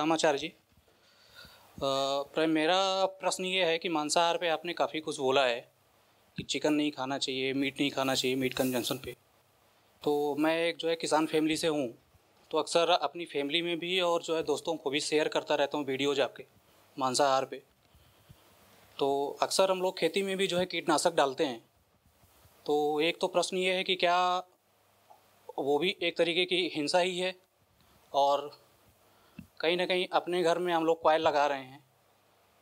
रामाचार्य जी आ, मेरा प्रश्न ये है कि मांसाहार पे आपने काफ़ी कुछ बोला है कि चिकन नहीं खाना चाहिए मीट नहीं खाना चाहिए मीट कंजम्पशन पे तो मैं एक जो है किसान फैमिली से हूँ तो अक्सर अपनी फैमिली में भी और जो है दोस्तों को भी शेयर करता रहता हूँ वीडियोज आपके मांसाहार पे तो अक्सर हम लोग खेती में भी जो है कीटनाशक डालते हैं तो एक तो प्रश्न ये है कि क्या वो भी एक तरीके की हिंसा ही है और कहीं ना कहीं अपने घर में हम लोग कॉयल लगा रहे हैं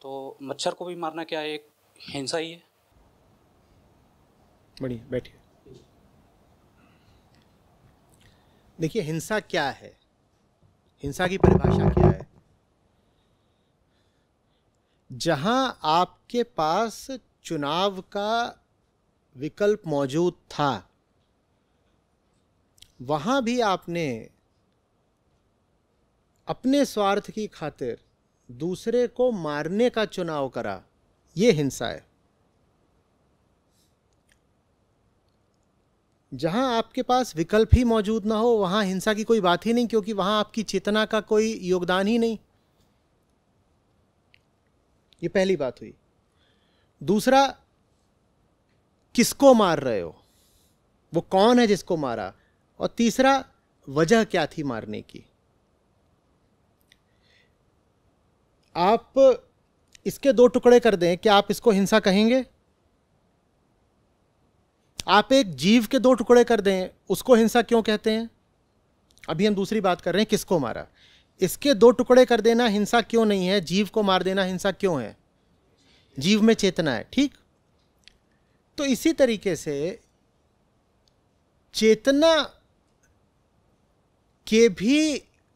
तो मच्छर को भी मारना क्या है एक हिंसा ही है बढ़िया बैठिए देखिए हिंसा क्या है हिंसा की परिभाषा क्या है जहां आपके पास चुनाव का विकल्प मौजूद था वहां भी आपने अपने स्वार्थ की खातिर दूसरे को मारने का चुनाव करा ये हिंसा है जहां आपके पास विकल्प ही मौजूद ना हो वहां हिंसा की कोई बात ही नहीं क्योंकि वहां आपकी चेतना का कोई योगदान ही नहीं ये पहली बात हुई दूसरा किसको मार रहे हो वो कौन है जिसको मारा और तीसरा वजह क्या थी मारने की आप इसके दो टुकड़े कर दें क्या आप इसको हिंसा कहेंगे आप एक जीव के दो टुकड़े कर दें उसको हिंसा क्यों कहते हैं अभी हम दूसरी बात कर रहे हैं किसको मारा इसके दो टुकड़े कर देना हिंसा क्यों नहीं है जीव को मार देना हिंसा क्यों है जीव में चेतना है ठीक तो इसी तरीके से चेतना के भी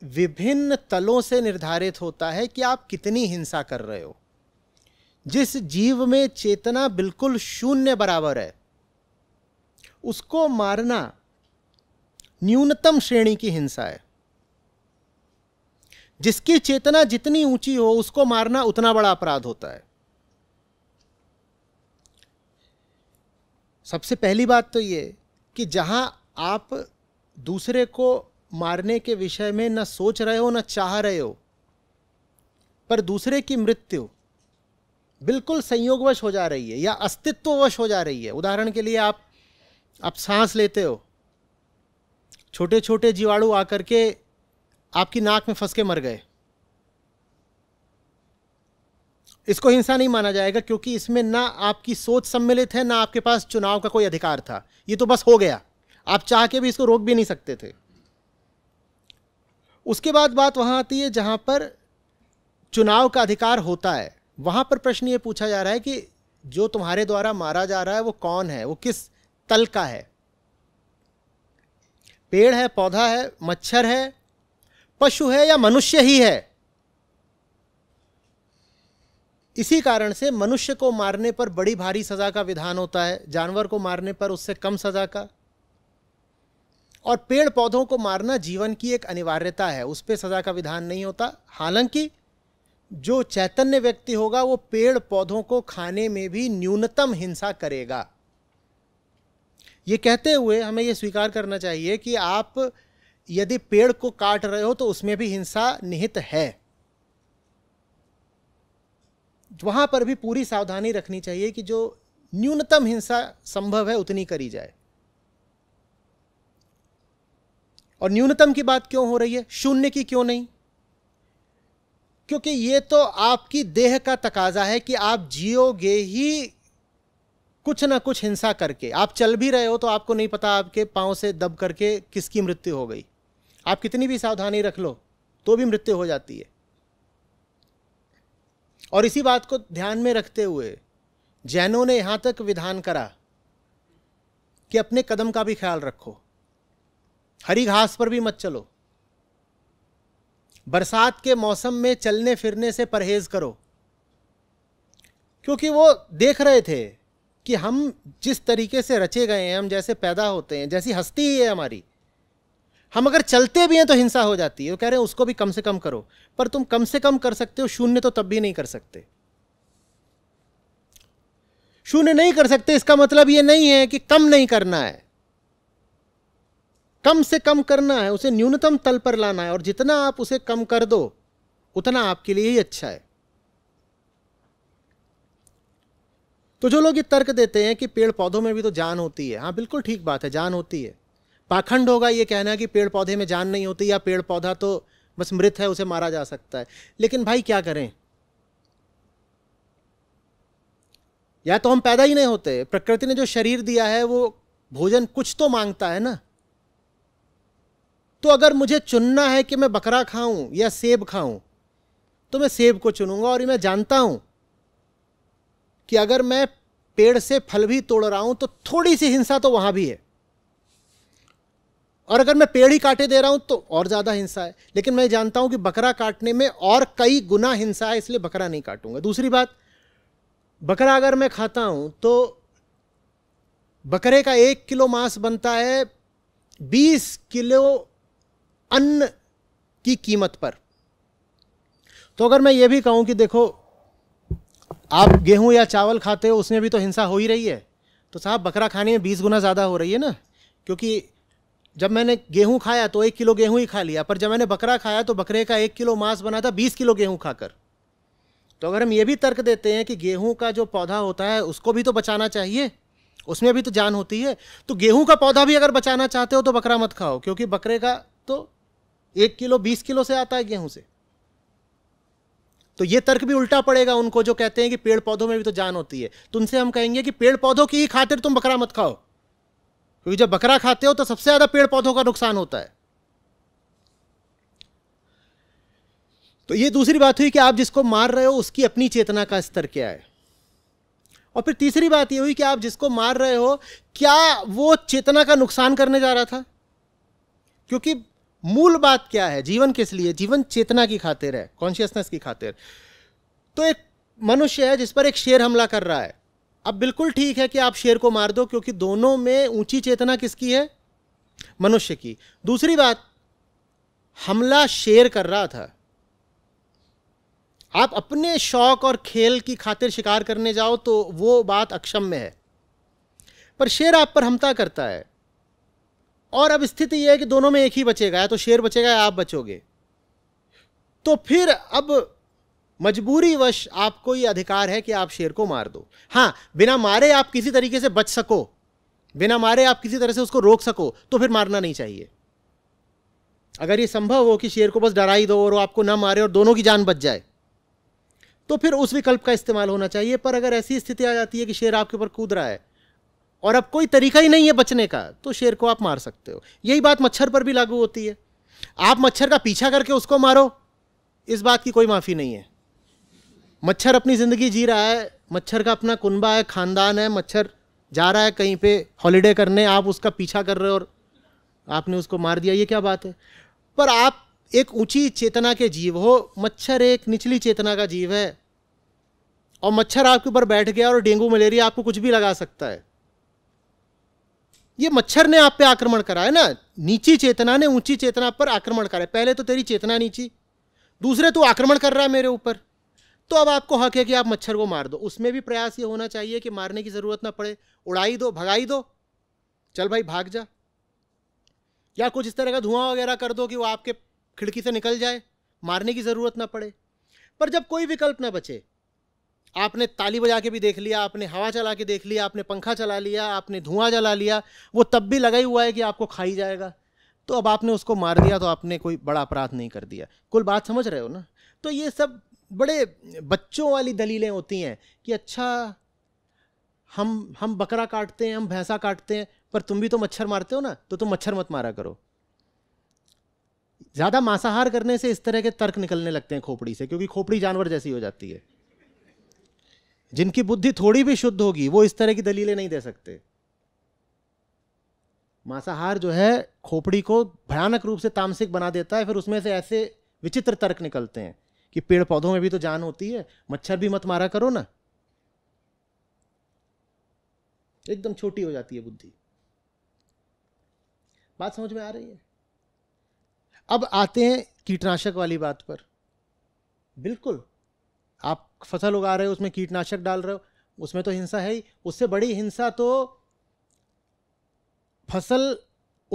विभिन्न तलों से निर्धारित होता है कि आप कितनी हिंसा कर रहे हो जिस जीव में चेतना बिल्कुल शून्य बराबर है उसको मारना न्यूनतम श्रेणी की हिंसा है जिसकी चेतना जितनी ऊंची हो उसको मारना उतना बड़ा अपराध होता है सबसे पहली बात तो ये कि जहां आप दूसरे को मारने के विषय में न सोच रहे हो न चाह रहे हो पर दूसरे की मृत्यु बिल्कुल संयोगवश हो जा रही है या अस्तित्ववश हो जा रही है उदाहरण के लिए आप आप सांस लेते हो छोटे छोटे जीवाणु आकर के आपकी नाक में फंस के मर गए इसको हिंसा नहीं माना जाएगा क्योंकि इसमें ना आपकी सोच सम्मिलित है ना आपके पास चुनाव का कोई अधिकार था ये तो बस हो गया आप चाह के भी इसको रोक भी नहीं सकते थे उसके बाद बात वहां आती है जहां पर चुनाव का अधिकार होता है वहां पर प्रश्न ये पूछा जा रहा है कि जो तुम्हारे द्वारा मारा जा रहा है वो कौन है वो किस तल का है पेड़ है पौधा है मच्छर है पशु है या मनुष्य ही है इसी कारण से मनुष्य को मारने पर बड़ी भारी सजा का विधान होता है जानवर को मारने पर उससे कम सजा का और पेड़ पौधों को मारना जीवन की एक अनिवार्यता है उस पर सज़ा का विधान नहीं होता हालांकि जो चैतन्य व्यक्ति होगा वो पेड़ पौधों को खाने में भी न्यूनतम हिंसा करेगा ये कहते हुए हमें ये स्वीकार करना चाहिए कि आप यदि पेड़ को काट रहे हो तो उसमें भी हिंसा निहित है वहां पर भी पूरी सावधानी रखनी चाहिए कि जो न्यूनतम हिंसा संभव है उतनी करी जाए और न्यूनतम की बात क्यों हो रही है शून्य की क्यों नहीं क्योंकि ये तो आपकी देह का तकाजा है कि आप जियोगे ही कुछ ना कुछ हिंसा करके आप चल भी रहे हो तो आपको नहीं पता आपके पांव से दब करके किसकी मृत्यु हो गई आप कितनी भी सावधानी रख लो तो भी मृत्यु हो जाती है और इसी बात को ध्यान में रखते हुए जैनों ने यहां तक विधान करा कि अपने कदम का भी ख्याल रखो हरी घास पर भी मत चलो बरसात के मौसम में चलने फिरने से परहेज करो क्योंकि वो देख रहे थे कि हम जिस तरीके से रचे गए हैं हम जैसे पैदा होते हैं जैसी हस्ती ही है हमारी हम अगर चलते भी हैं तो हिंसा हो जाती है वो कह रहे हैं उसको भी कम से कम करो पर तुम कम से कम कर सकते हो शून्य तो तब भी नहीं कर सकते शून्य नहीं कर सकते इसका मतलब ये नहीं है कि कम नहीं करना है कम से कम करना है उसे न्यूनतम तल पर लाना है और जितना आप उसे कम कर दो उतना आपके लिए ही अच्छा है तो जो लोग ये तर्क देते हैं कि पेड़ पौधों में भी तो जान होती है हाँ बिल्कुल ठीक बात है जान होती है पाखंड होगा ये कहना है कि पेड़ पौधे में जान नहीं होती या पेड़ पौधा तो बस मृत है उसे मारा जा सकता है लेकिन भाई क्या करें या तो हम पैदा ही नहीं होते प्रकृति ने जो शरीर दिया है वो भोजन कुछ तो मांगता है ना तो अगर मुझे चुनना है कि मैं बकरा खाऊं या सेब खाऊं तो मैं सेब को चुनूंगा और मैं जानता हूं कि अगर मैं पेड़ से फल भी तोड़ रहा हूं तो थोड़ी सी हिंसा तो वहां भी है और अगर मैं पेड़ ही काटे दे रहा हूं तो और ज्यादा हिंसा है लेकिन मैं जानता हूं कि बकरा काटने में और कई गुना हिंसा है इसलिए बकरा नहीं काटूंगा दूसरी बात बकरा अगर मैं खाता हूं तो बकरे का एक किलो मांस बनता है बीस किलो अन्न की कीमत पर तो अगर मैं ये भी कहूँ कि देखो आप गेहूं या चावल खाते हो उसमें भी तो हिंसा हो ही रही है तो साहब बकरा खाने में बीस गुना ज़्यादा हो रही है ना क्योंकि जब मैंने गेहूं खाया तो एक किलो गेहूं ही खा लिया पर जब मैंने बकरा खाया तो बकरे का एक किलो मांस बना था बीस किलो गेहूं खाकर तो अगर हम ये भी तर्क देते हैं कि गेहूं का जो पौधा होता है उसको भी तो बचाना चाहिए उसमें भी तो जान होती है तो गेहूं का पौधा भी अगर बचाना चाहते हो तो बकरा मत खाओ क्योंकि बकरे का तो एक किलो बीस किलो से आता है गेहूं से तो ये तर्क भी उल्टा पड़ेगा उनको जो कहते हैं कि पेड़ पौधों में भी तो जान होती है तो उनसे हम कहेंगे कि पेड़ पौधों की ही खातिर तुम बकरा मत खाओ क्योंकि जब बकरा खाते हो तो सबसे ज्यादा पेड़ पौधों का नुकसान होता है तो ये दूसरी बात हुई कि आप जिसको मार रहे हो उसकी अपनी चेतना का स्तर क्या है और फिर तीसरी बात ये हुई कि आप जिसको मार रहे हो क्या वो चेतना का नुकसान करने जा रहा था क्योंकि मूल बात क्या है जीवन किस लिए जीवन चेतना की खातिर है कॉन्शियसनेस की खातिर तो एक मनुष्य है जिस पर एक शेर हमला कर रहा है अब बिल्कुल ठीक है कि आप शेर को मार दो क्योंकि दोनों में ऊंची चेतना किसकी है मनुष्य की दूसरी बात हमला शेर कर रहा था आप अपने शौक और खेल की खातिर शिकार करने जाओ तो वो बात अक्षम में है पर शेर आप पर हमता करता है और अब स्थिति यह है कि दोनों में एक ही बचेगा या तो शेर बचेगा या आप बचोगे तो फिर अब मजबूरी वश आपको ये अधिकार है कि आप शेर को मार दो हाँ बिना मारे आप किसी तरीके से बच सको बिना मारे आप किसी तरह से उसको रोक सको तो फिर मारना नहीं चाहिए अगर ये संभव हो कि शेर को बस डरा ही दो और वो आपको ना मारे और दोनों की जान बच जाए तो फिर उस विकल्प का इस्तेमाल होना चाहिए पर अगर ऐसी स्थिति आ जाती है कि शेर आपके ऊपर कूद रहा है और अब कोई तरीका ही नहीं है बचने का तो शेर को आप मार सकते हो यही बात मच्छर पर भी लागू होती है आप मच्छर का पीछा करके उसको मारो इस बात की कोई माफ़ी नहीं है मच्छर अपनी ज़िंदगी जी रहा है मच्छर का अपना कुनबा है ख़ानदान है मच्छर जा रहा है कहीं पे हॉलीडे करने आप उसका पीछा कर रहे हो और आपने उसको मार दिया ये क्या बात है पर आप एक ऊंची चेतना के जीव हो मच्छर एक निचली चेतना का जीव है और मच्छर आपके ऊपर बैठ गया और डेंगू मलेरिया आपको कुछ भी लगा सकता है ये मच्छर ने आप पे आक्रमण करा है ना नीची चेतना ने ऊंची चेतना पर आक्रमण करा है पहले तो तेरी चेतना नीची दूसरे तो आक्रमण कर रहा है मेरे ऊपर तो अब आपको हक है कि आप मच्छर को मार दो उसमें भी प्रयास ये होना चाहिए कि मारने की ज़रूरत ना पड़े उड़ाई दो भगाई दो चल भाई भाग जा या कुछ इस तरह का धुआं वगैरह कर दो कि वो आपके खिड़की से निकल जाए मारने की ज़रूरत ना पड़े पर जब कोई विकल्प ना बचे आपने ताली बजा के भी देख लिया आपने हवा चला के देख लिया आपने पंखा चला लिया आपने धुआं जला लिया वो तब भी लगा ही हुआ है कि आपको खाई जाएगा तो अब आपने उसको मार दिया तो आपने कोई बड़ा अपराध नहीं कर दिया कुल बात समझ रहे हो ना तो ये सब बड़े बच्चों वाली दलीलें होती हैं कि अच्छा हम हम बकरा काटते हैं हम भैंसा काटते हैं पर तुम भी तो मच्छर मारते हो ना तो तुम मच्छर मत मारा करो ज़्यादा मांसाहार करने से इस तरह के तर्क निकलने लगते हैं खोपड़ी से क्योंकि खोपड़ी जानवर जैसी हो जाती है जिनकी बुद्धि थोड़ी भी शुद्ध होगी वो इस तरह की दलीलें नहीं दे सकते मांसाहार जो है खोपड़ी को भयानक रूप से तामसिक बना देता है फिर उसमें से ऐसे विचित्र तर्क निकलते हैं कि पेड़ पौधों में भी तो जान होती है मच्छर भी मत मारा करो ना एकदम छोटी हो जाती है बुद्धि बात समझ में आ रही है अब आते हैं कीटनाशक वाली बात पर बिल्कुल आप फसल उगा रहे हो उसमें कीटनाशक डाल रहे हो उसमें तो हिंसा है ही उससे बड़ी हिंसा तो फसल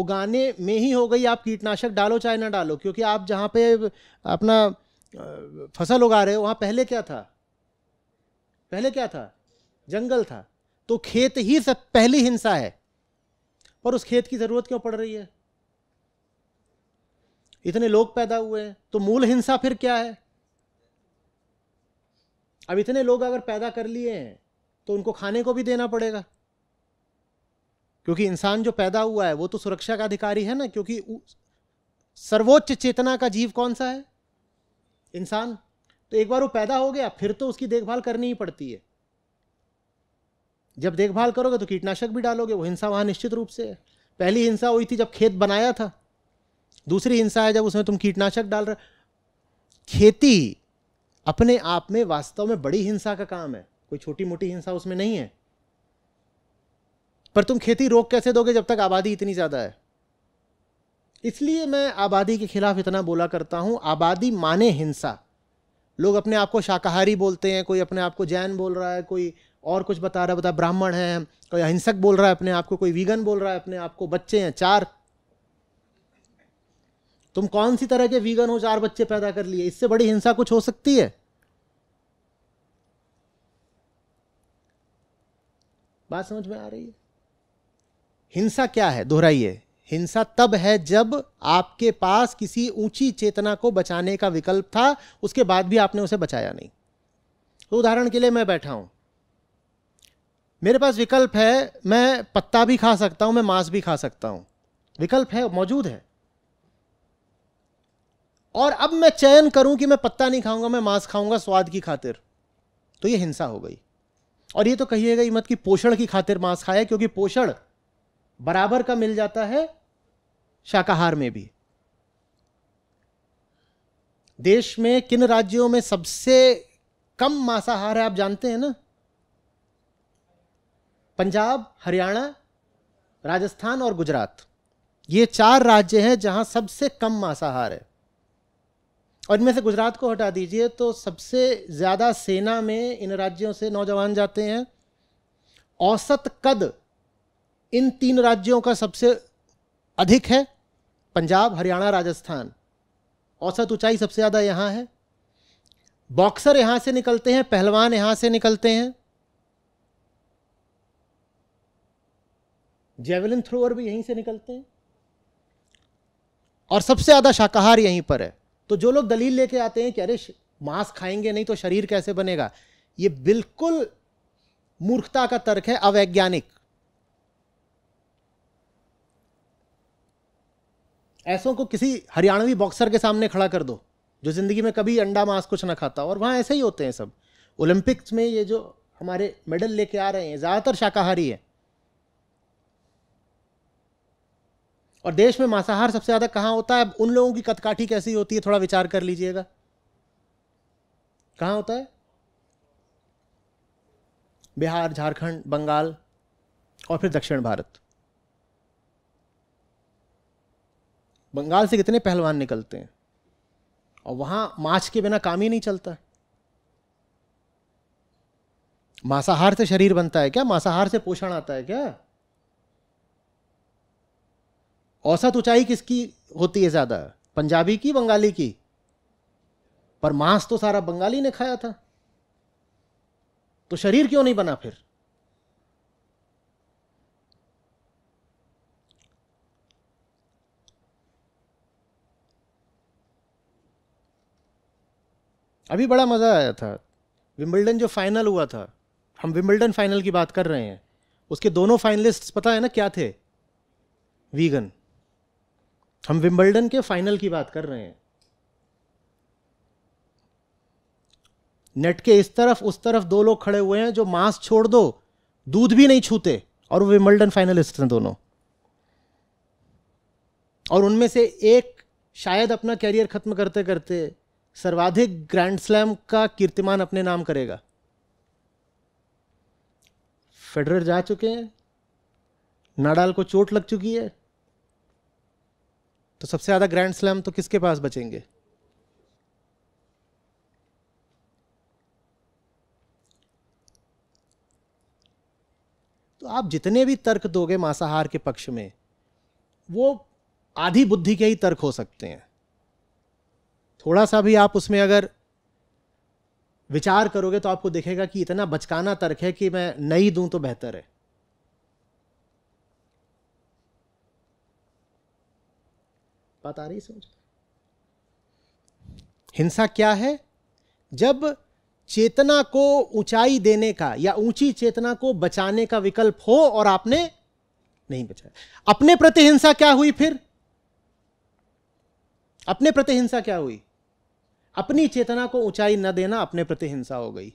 उगाने में ही हो गई आप कीटनाशक डालो चाहे ना डालो क्योंकि आप जहाँ पे अपना फसल उगा रहे हो वहाँ पहले क्या था पहले क्या था जंगल था तो खेत ही सब पहली हिंसा है पर उस खेत की ज़रूरत क्यों पड़ रही है इतने लोग पैदा हुए हैं तो मूल हिंसा फिर क्या है अब इतने लोग अगर पैदा कर लिए हैं तो उनको खाने को भी देना पड़ेगा क्योंकि इंसान जो पैदा हुआ है वो तो सुरक्षा का अधिकारी है ना क्योंकि सर्वोच्च चेतना का जीव कौन सा है इंसान तो एक बार वो पैदा हो गया फिर तो उसकी देखभाल करनी ही पड़ती है जब देखभाल करोगे तो कीटनाशक भी डालोगे वो हिंसा वहां निश्चित रूप से है पहली हिंसा हुई थी जब खेत बनाया था दूसरी हिंसा है जब उसमें तुम कीटनाशक डाल रहे खेती अपने आप में वास्तव में बड़ी हिंसा का काम है कोई छोटी मोटी हिंसा उसमें नहीं है पर तुम खेती रोक कैसे दोगे जब तक आबादी इतनी ज़्यादा है इसलिए मैं आबादी के खिलाफ इतना बोला करता हूं आबादी माने हिंसा लोग अपने आप को शाकाहारी बोलते हैं कोई अपने आप को जैन बोल रहा है कोई और कुछ बता रहा है बता ब्राह्मण है कोई अहिंसक बोल रहा है अपने आप को कोई वीगन बोल रहा है अपने आप को बच्चे हैं चार तुम कौन सी तरह के वीगन हो चार बच्चे पैदा कर लिए इससे बड़ी हिंसा कुछ हो सकती है बात समझ में आ रही है हिंसा क्या है दोहराइए हिंसा तब है जब आपके पास किसी ऊंची चेतना को बचाने का विकल्प था उसके बाद भी आपने उसे बचाया नहीं तो उदाहरण के लिए मैं बैठा हूं मेरे पास विकल्प है मैं पत्ता भी खा सकता हूं मैं मांस भी खा सकता हूं विकल्प है मौजूद है और अब मैं चयन करूं कि मैं पत्ता नहीं खाऊंगा मैं मांस खाऊंगा स्वाद की खातिर तो ये हिंसा हो गई और ये तो कहिएगा ही मत कि पोषण की खातिर मांस खाए क्योंकि पोषण बराबर का मिल जाता है शाकाहार में भी देश में किन राज्यों में सबसे कम मांसाहार है आप जानते हैं ना पंजाब हरियाणा राजस्थान और गुजरात ये चार राज्य हैं जहां सबसे कम मांसाहार है और इनमें से गुजरात को हटा दीजिए तो सबसे ज़्यादा सेना में इन राज्यों से नौजवान जाते हैं औसत कद इन तीन राज्यों का सबसे अधिक है पंजाब हरियाणा राजस्थान औसत ऊंचाई सबसे ज़्यादा यहाँ है बॉक्सर यहाँ से निकलते हैं पहलवान यहाँ से निकलते हैं जेवलिन थ्रोअर भी यहीं से निकलते हैं और सबसे ज़्यादा शाकाहार यहीं पर है तो जो लोग दलील लेके आते हैं कि अरे मांस खाएंगे नहीं तो शरीर कैसे बनेगा ये बिल्कुल मूर्खता का तर्क है अवैज्ञानिक ऐसों को किसी हरियाणवी बॉक्सर के सामने खड़ा कर दो जो जिंदगी में कभी अंडा मांस कुछ ना खाता और वहां ऐसे ही होते हैं सब ओलंपिक्स में ये जो हमारे मेडल लेके आ रहे हैं ज़्यादातर शाकाहारी है और देश में मांसाहार सबसे ज़्यादा कहाँ होता है उन लोगों की कथकाठी कैसी होती है थोड़ा विचार कर लीजिएगा कहाँ होता है बिहार झारखंड बंगाल और फिर दक्षिण भारत बंगाल से कितने पहलवान निकलते हैं और वहां माछ के बिना काम ही नहीं चलता मांसाहार से शरीर बनता है क्या मांसाहार से पोषण आता है क्या औसत ऊंचाई किसकी होती है ज़्यादा पंजाबी की बंगाली की पर मांस तो सारा बंगाली ने खाया था तो शरीर क्यों नहीं बना फिर अभी बड़ा मज़ा आया था विंबलडन जो फाइनल हुआ था हम विंबलडन फाइनल की बात कर रहे हैं उसके दोनों फाइनलिस्ट पता है ना क्या थे वीगन हम विम्बल्डन के फाइनल की बात कर रहे हैं नेट के इस तरफ उस तरफ दो लोग खड़े हुए हैं जो मांस छोड़ दो दूध भी नहीं छूते और वो विम्बल्डन फाइनलिस्ट हैं दोनों और उनमें से एक शायद अपना कैरियर खत्म करते करते सर्वाधिक ग्रैंड स्लैम का कीर्तिमान अपने नाम करेगा फेडरर जा चुके हैं नाडाल को चोट लग चुकी है तो सबसे ज़्यादा ग्रैंड स्लैम तो किसके पास बचेंगे तो आप जितने भी तर्क दोगे मांसाहार के पक्ष में वो आधी बुद्धि के ही तर्क हो सकते हैं थोड़ा सा भी आप उसमें अगर विचार करोगे तो आपको देखेगा कि इतना बचकाना तर्क है कि मैं नहीं दूं तो बेहतर है बात आ रही समझ हिंसा क्या है जब चेतना को ऊंचाई देने का या ऊंची चेतना को बचाने का विकल्प हो और आपने नहीं बचाया अपने प्रति हिंसा क्या हुई फिर अपने प्रति हिंसा क्या हुई अपनी चेतना को ऊंचाई न देना अपने प्रति हिंसा हो गई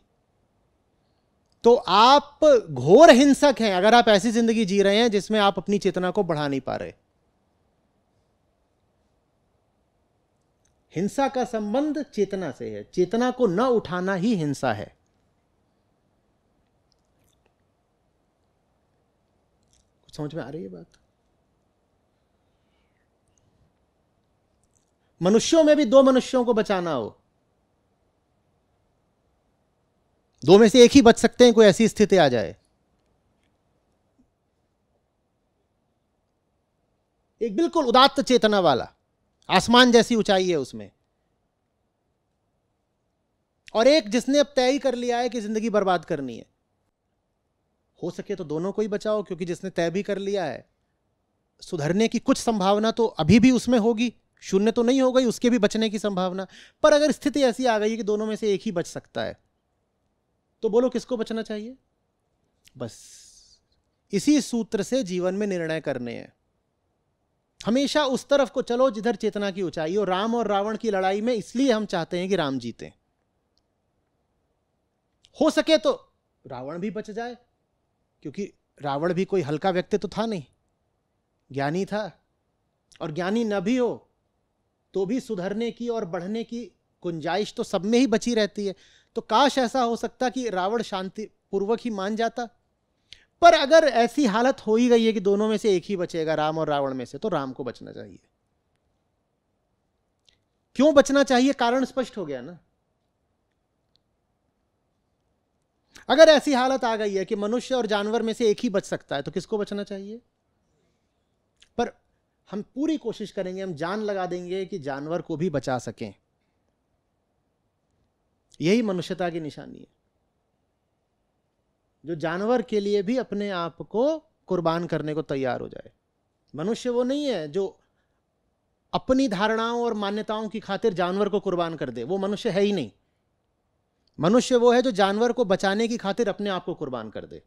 तो आप घोर हिंसक हैं अगर आप ऐसी जिंदगी जी रहे हैं जिसमें आप अपनी चेतना को बढ़ा नहीं पा रहे हिंसा का संबंध चेतना से है चेतना को न उठाना ही हिंसा है कुछ समझ में आ रही है बात मनुष्यों में भी दो मनुष्यों को बचाना हो दो में से एक ही बच सकते हैं कोई ऐसी स्थिति आ जाए एक बिल्कुल उदात्त चेतना वाला आसमान जैसी ऊंचाई है उसमें और एक जिसने अब तय ही कर लिया है कि जिंदगी बर्बाद करनी है हो सके तो दोनों को ही बचाओ क्योंकि जिसने तय भी कर लिया है सुधरने की कुछ संभावना तो अभी भी उसमें होगी शून्य तो नहीं हो गई उसके भी बचने की संभावना पर अगर स्थिति ऐसी आ गई है कि दोनों में से एक ही बच सकता है तो बोलो किसको बचना चाहिए बस इसी सूत्र से जीवन में निर्णय करने हैं हमेशा उस तरफ को चलो जिधर चेतना की ऊंचाई हो राम और रावण की लड़ाई में इसलिए हम चाहते हैं कि राम जीते हो सके तो रावण भी बच जाए क्योंकि रावण भी कोई हल्का व्यक्ति तो था नहीं ज्ञानी था और ज्ञानी न भी हो तो भी सुधरने की और बढ़ने की गुंजाइश तो सब में ही बची रहती है तो काश ऐसा हो सकता कि रावण शांति पूर्वक ही मान जाता पर अगर ऐसी हालत हो ही गई है कि दोनों में से एक ही बचेगा राम और रावण में से तो राम को बचना चाहिए क्यों बचना चाहिए कारण स्पष्ट हो गया ना अगर ऐसी हालत आ गई है कि मनुष्य और जानवर में से एक ही बच सकता है तो किसको बचना चाहिए पर हम पूरी कोशिश करेंगे हम जान लगा देंगे कि जानवर को भी बचा सकें यही मनुष्यता की निशानी है जो जानवर के लिए भी अपने आप को कुर्बान करने को तैयार हो जाए मनुष्य वो नहीं है जो अपनी धारणाओं और मान्यताओं की खातिर जानवर को कुर्बान कर दे वो मनुष्य है ही नहीं मनुष्य वो है जो जानवर को बचाने की खातिर अपने आप को कुर्बान कर दे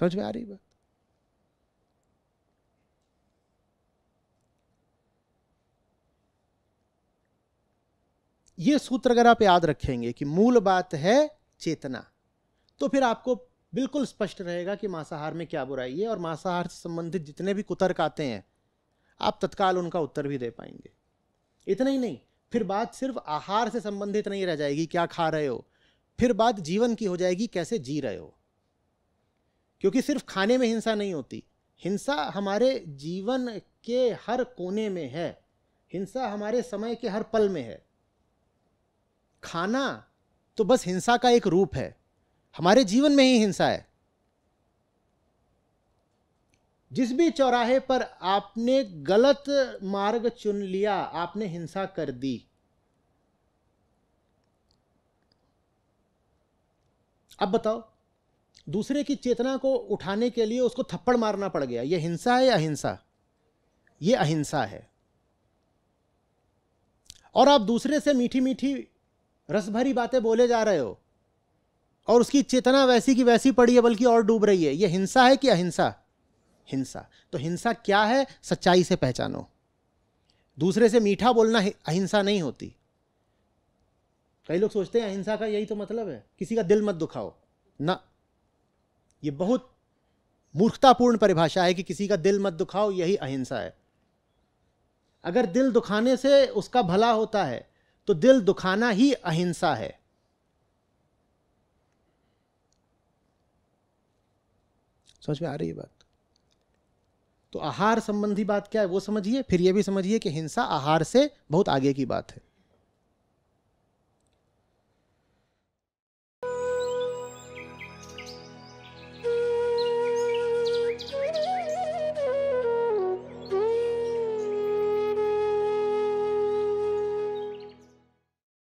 समझ में आ रही बात ये सूत्र अगर आप याद रखेंगे कि मूल बात है चेतना तो फिर आपको बिल्कुल स्पष्ट रहेगा कि मांसाहार में क्या बुराई है और मांसाहार से संबंधित जितने भी कुतर्क आते हैं आप तत्काल उनका उत्तर भी दे पाएंगे इतना ही नहीं फिर बात सिर्फ आहार से संबंधित नहीं रह जाएगी क्या खा रहे हो फिर बात जीवन की हो जाएगी कैसे जी रहे हो क्योंकि सिर्फ खाने में हिंसा नहीं होती हिंसा हमारे जीवन के हर कोने में है हिंसा हमारे समय के हर पल में है खाना तो बस हिंसा का एक रूप है हमारे जीवन में ही हिंसा है जिस भी चौराहे पर आपने गलत मार्ग चुन लिया आपने हिंसा कर दी अब बताओ दूसरे की चेतना को उठाने के लिए उसको थप्पड़ मारना पड़ गया यह हिंसा है या अहिंसा ये अहिंसा है और आप दूसरे से मीठी मीठी रस भरी बातें बोले जा रहे हो और उसकी चेतना वैसी की वैसी पड़ी है बल्कि और डूब रही है यह हिंसा है कि अहिंसा हिंसा तो हिंसा क्या है सच्चाई से पहचानो दूसरे से मीठा बोलना अहिंसा नहीं होती कई लोग सोचते हैं अहिंसा का यही तो मतलब है किसी का दिल मत दुखाओ ना ये बहुत मूर्खतापूर्ण परिभाषा है कि किसी का दिल मत दुखाओ यही अहिंसा है अगर दिल दुखाने से उसका भला होता है तो दिल दुखाना ही अहिंसा है समझ में आ रही है बात तो आहार संबंधी बात क्या है वो समझिए फिर ये भी समझिए कि हिंसा आहार से बहुत आगे की बात है